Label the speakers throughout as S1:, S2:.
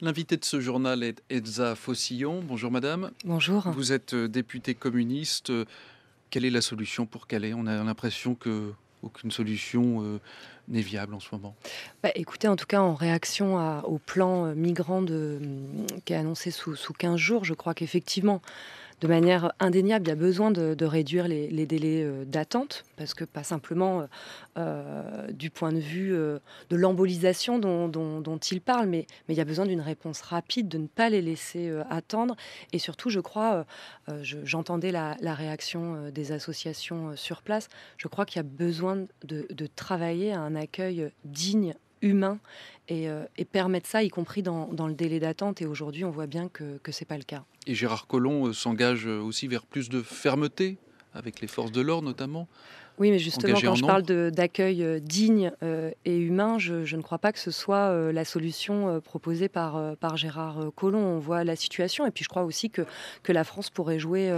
S1: L'invité de ce journal est Edza Fossillon. Bonjour madame. Bonjour. Vous êtes euh, députée communiste. Euh, quelle est la solution pour Calais On a l'impression que aucune solution euh, n'est viable en ce moment
S2: bah, Écoutez, en tout cas, en réaction au plan migrant hum, qui est annoncé sous, sous 15 jours, je crois qu'effectivement, de manière indéniable, il y a besoin de, réduire les, délais euh, d'attente, parce que pas simplement euh, euh, du point de vue de l'embolisation dont, ils parlent, parle, mais, il y a besoin d'une réponse rapide, de ne pas les laisser attendre. Et surtout, je crois, j'entendais la, réaction des associations sur place, je crois qu'il y a besoin de, travailler à un accueil digne humain et, permettre ça, y compris dans, dans le délai d'attente. Et aujourd'hui, on voit bien que ce n'est pas le cas.
S1: Et Gérard Collomb euh, s'engage euh, aussi vers plus de fermeté, avec les forces de l'ordre notamment oui, mais justement, quand je parle
S2: d'accueil euh, digne euh, et humain, je, ne crois pas que ce soit euh, la solution proposée par, par Gérard Collomb. On voit la situation, et puis je crois aussi que, que la France pourrait jouer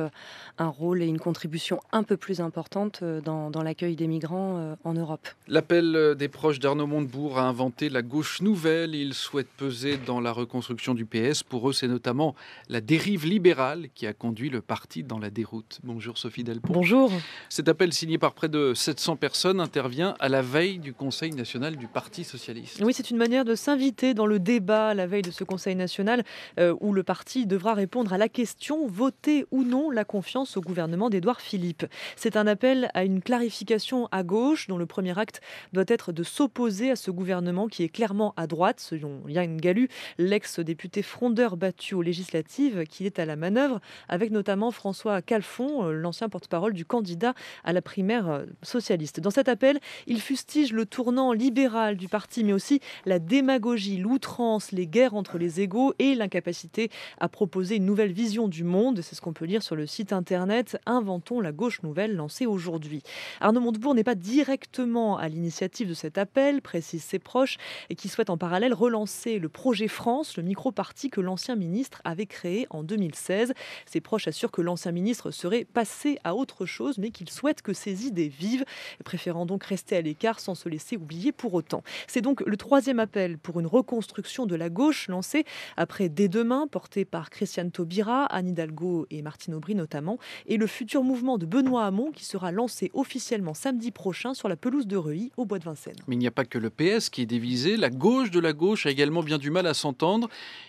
S2: un rôle et une contribution un peu plus importante dans, l'accueil des migrants en Europe.
S1: L'appel des proches d'Arnaud Montebourg a inventé la gauche nouvelle. Ils souhaitent peser dans la reconstruction du PS. Pour eux, c'est notamment la dérive libérale qui a conduit le parti dans la déroute. Bonjour Sophie Delpont. Bonjour. Cet appel signé par de 700 personnes intervient à la veille du Conseil national du Parti socialiste.
S3: Oui, c'est une manière de s'inviter dans le débat à la veille de ce Conseil national euh, où le parti devra répondre à la question voter ou non la confiance au gouvernement d'Édouard Philippe. C'est un appel à une clarification à gauche dont le premier acte doit être de s'opposer à ce gouvernement qui est clairement à droite, selon Yann Galu, l'ex-député frondeur battu aux législatives qui est à la manœuvre, avec notamment François Calfon, euh, l'ancien porte-parole du candidat à la primaire euh, socialiste. Dans cet appel, il fustige le tournant libéral du parti, mais aussi la démagogie, l'outrance, les guerres entre les égaux et l'incapacité à proposer une nouvelle vision du monde. C'est ce qu'on peut lire sur le site internet Inventons la gauche nouvelle lancée aujourd'hui. Arnaud Montebourg n'est pas directement à l'initiative de cet appel, précise ses proches, et qui souhaite en parallèle relancer le projet France, le micro-parti que l'ancien ministre avait créé en 2016. Ses proches assurent que l'ancien ministre serait passé à autre chose, mais qu'il souhaite que ses idées vive, préférant donc rester à l'écart sans se laisser oublier pour autant. C'est donc le troisième appel pour une reconstruction de la gauche lancée après Dès demain, porté par Christiane Taubira, Anne Hidalgo et Martine Aubry notamment, et le futur mouvement de Benoît Hamon qui sera lancé officiellement samedi prochain sur la pelouse de Reuilly au Bois
S1: de Vincennes. Mais il n'y a pas que le PS qui est divisé, la gauche de la gauche a également bien du mal à s'entendre.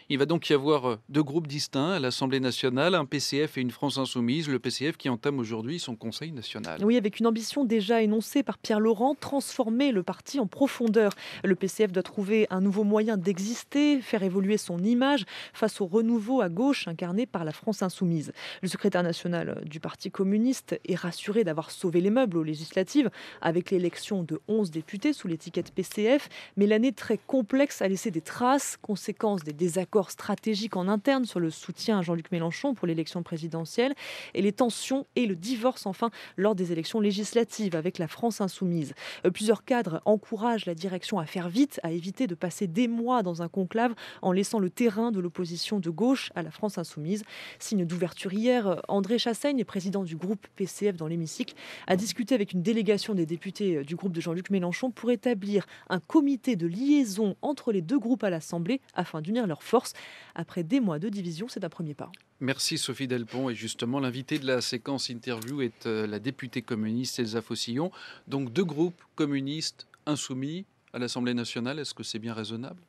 S1: Il va donc y avoir euh, deux groupes distincts à l'Assemblée nationale, un PCF et une France insoumise, le PCF qui entame aujourd'hui son Conseil national.
S3: Oui, avec une ambition déjà énoncée par Pierre Laurent, transformer le parti en profondeur. Le PCF doit trouver un nouveau moyen d'exister, faire évoluer son image face au renouveau à gauche incarné par la France insoumise. Le secrétaire national du Parti communiste est rassuré d'avoir sauvé les meubles aux législatives avec l'élection de 11 députés sous l'étiquette PCF, mais l'année très complexe a laissé des traces, conséquence des désaccords stratégiques en interne sur le soutien à Jean-Luc Mélenchon pour l'élection présidentielle et les tensions et le divorce enfin lors des élections législatives avec la France insoumise. Euh, plusieurs cadres encouragent la direction à faire vite, à éviter de passer des mois dans un conclave en laissant le terrain de l'opposition de gauche à la France insoumise. Signe d'ouverture hier, André Chassaigne, président du groupe PCF dans l'hémicycle, a discuté avec une délégation des députés euh, du groupe de Jean-Luc Mélenchon pour établir un comité de liaison entre les deux groupes à l'Assemblée afin d'unir leurs forces. Après des mois de division, c'est un premier pas.
S1: Merci Sophie Delpont. Et justement, l'invité de la séquence interview est euh, la députée communiste Elsa Fossillon. Donc deux groupes communistes insoumis à l'Assemblée nationale, est-ce que c'est bien raisonnable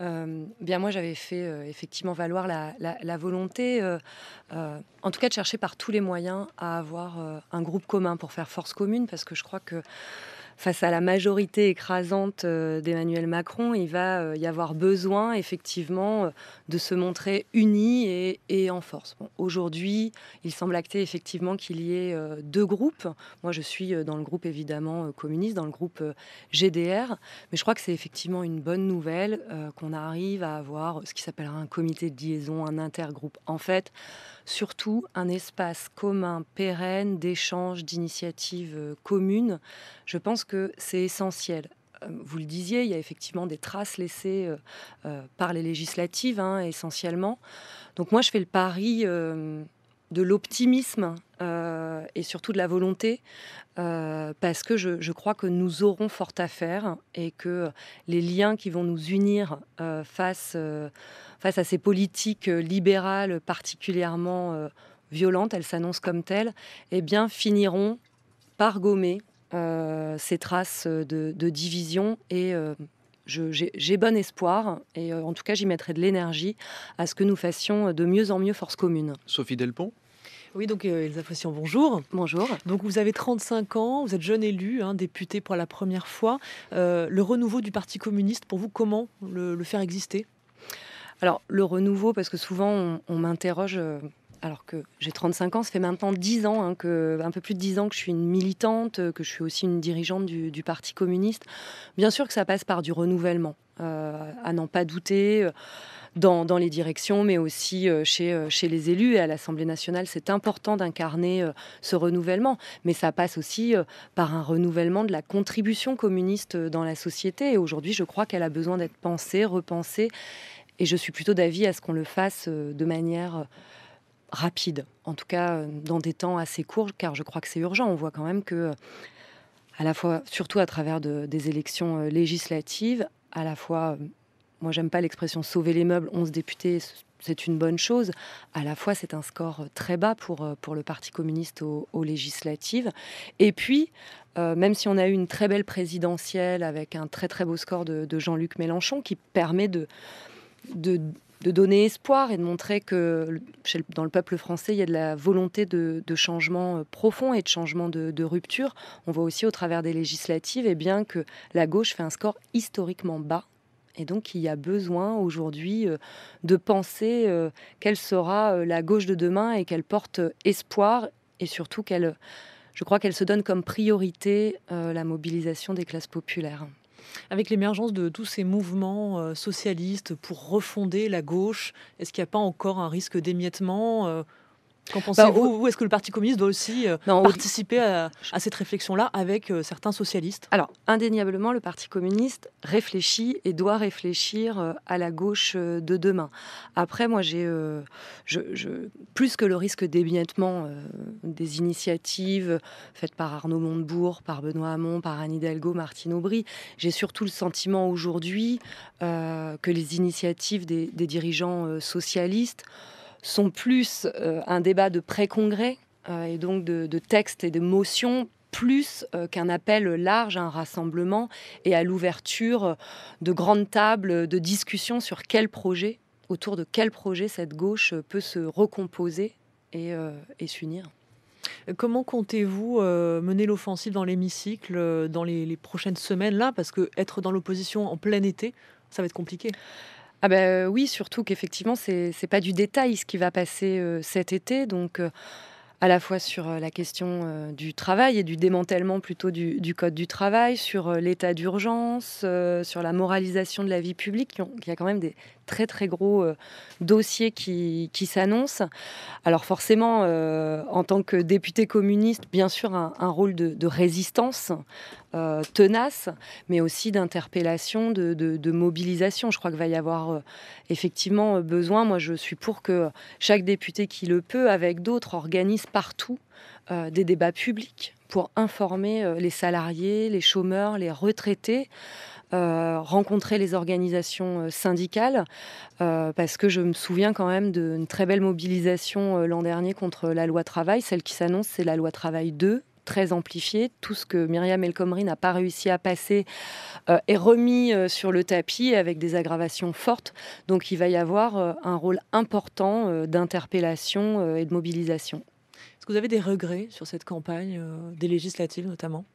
S2: euh, bien moi j'avais fait euh, effectivement valoir la, volonté, en tout cas de chercher par tous les moyens à avoir un groupe commun pour faire force commune, parce que je crois que face à la majorité écrasante euh, d'Emmanuel Macron, il va euh, y avoir besoin effectivement euh, de se montrer uni et, en force. Aujourd'hui, il semble acter effectivement qu'il y ait deux groupes. Moi, je suis dans le groupe évidemment communiste, dans le groupe GDR, mais je crois que c'est effectivement une bonne nouvelle qu'on arrive à avoir ce qui s'appellera un comité de liaison, un intergroupe. En fait, surtout un espace commun, pérenne, d'échange, d'initiatives euh, communes. Je pense que c'est essentiel euh, vous le disiez, il y a effectivement des traces laissées euh, par les législatives, hein, essentiellement. Donc moi, je fais le pari de l'optimisme euh, et surtout de la volonté, euh, parce que je, crois que nous aurons fort à faire et que les liens qui vont nous unir euh, face, face à ces politiques libérales particulièrement violentes, elles s'annoncent comme telles, eh bien finiront par gommer ces traces de, division et j'ai bon espoir et en tout cas j'y mettrai de l'énergie à ce que nous fassions de mieux en mieux force commune. Sophie Delpont oui, donc euh, Elsa bonjour. Bonjour. Donc vous avez 35 ans, vous êtes jeune élu, hein, député pour la première fois. Euh, le renouveau du Parti communiste, pour vous, comment le, faire exister Alors, le renouveau, parce que souvent on, m'interroge. Euh, alors que j'ai 35 ans, ça fait maintenant 10 ans, hein, un peu plus de 10 ans que je suis une militante, que je suis aussi une dirigeante du, Parti communiste. Bien sûr que ça passe par du renouvellement, à n'en pas douter dans, les directions, mais aussi euh, chez, euh, chez les élus. Et à l'Assemblée nationale, c'est important d'incarner euh, ce renouvellement. Mais ça passe aussi par un renouvellement de la contribution communiste dans la société. Et aujourd'hui, je crois qu'elle a besoin d'être pensée, repensée. Et je suis plutôt d'avis à ce qu'on le fasse de manière rapide, en tout cas dans des temps assez courts, car je crois que c'est urgent. On voit quand même que, à la fois, surtout à travers des élections législatives, à la fois moi j'aime pas l'expression sauver les meubles, 11 députés, c'est une bonne chose. À la fois, c'est un score euh, très bas pour, euh, pour le Parti communiste aux, législatives. Et puis, euh, même si on a eu une très belle présidentielle avec un très très beau score de, Jean-Luc Mélenchon qui permet de, de, de, donner espoir et de montrer que dans le peuple français, il y a de la volonté de, changement profond et de changement de, rupture, on voit aussi au travers des législatives et eh bien, que la gauche fait un score historiquement bas et donc il y a besoin aujourd'hui euh, de penser euh, quelle sera euh, la gauche de demain et qu'elle porte espoir et surtout qu'elle, je crois qu'elle se donne comme priorité la mobilisation des classes populaires. Avec l'émergence de tous ces mouvements socialistes pour refonder la
S3: gauche, est-ce qu'il n'y a pas encore un risque d'émiettement Qu'en bah, pensez-vous Ou est-ce que le Parti communiste
S2: doit aussi euh, participer à, cette réflexion-là avec euh, certains socialistes Alors, indéniablement, le Parti communiste réfléchit et doit réfléchir euh, à la gauche de demain. Après, moi, j'ai plus que le risque d'émiettement des initiatives faites par Arnaud Montebourg, par Benoît Hamon, par Anne Hidalgo, Martine Aubry, j'ai surtout le sentiment aujourd'hui que les initiatives des dirigeants socialistes sont plus euh, un débat de pré-congrès euh, et donc de, textes et de motions plus euh, qu'un appel large à un rassemblement et à l'ouverture de grandes tables de discussion sur quel projet, autour de quel projet cette gauche peut se recomposer et, s'unir. Comment comptez-vous mener l'offensive dans l'hémicycle dans les, les, prochaines semaines là Parce que être dans l'opposition en plein été, ça va être compliqué. Ah ben oui, surtout qu'effectivement, ce n'est pas du détail ce qui va passer euh, cet été. Donc, euh, à la fois sur la question du travail et du démantèlement plutôt du, du code du travail, sur l'état d'urgence, sur la moralisation de la vie publique, il y a quand même des, très très gros euh, dossier qui, s'annonce. Alors forcément, euh, en tant que député communiste, bien sûr, un, rôle de, résistance euh, tenace, mais aussi d'interpellation, de, mobilisation. Je crois qu'il va y avoir effectivement besoin. Moi, je suis pour que chaque député qui le peut, avec d'autres, organise partout des débats publics pour informer les salariés, les chômeurs, les retraités euh, rencontrer les organisations euh, syndicales, euh, parce que je me souviens quand même d'une très belle mobilisation l'an dernier contre la loi travail. Celle qui s'annonce, c'est la loi travail 2, très amplifiée. Tout ce que Myriam El Khomri n'a pas réussi à passer est remis sur le tapis avec des aggravations fortes. Donc il va y avoir un rôle important d'interpellation et de mobilisation. Est-ce que vous avez des regrets sur cette campagne, des législatives notamment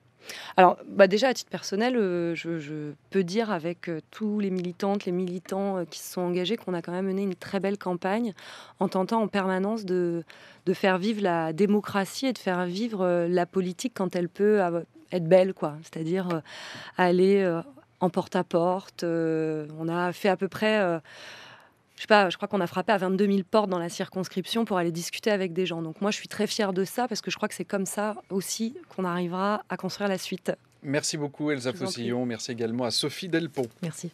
S2: alors, bah, déjà, à titre personnel, euh, je, peux dire avec euh, tous les militantes, les militants euh, qui se sont engagés qu'on a quand même mené une très belle campagne en tentant en permanence de, faire vivre la démocratie et de faire vivre la politique quand elle peut être belle, quoi. C'est-à-dire aller en porte à -porte. on a fait à peu près je crois qu'on a frappé à 22 000 portes dans la circonscription pour aller discuter avec des gens. Donc moi, je suis très fière de ça parce que je crois que c'est comme ça aussi qu'on arrivera à construire la suite.
S1: Merci beaucoup Elsa Fossillon, merci également à Sophie Delpont.
S2: Merci.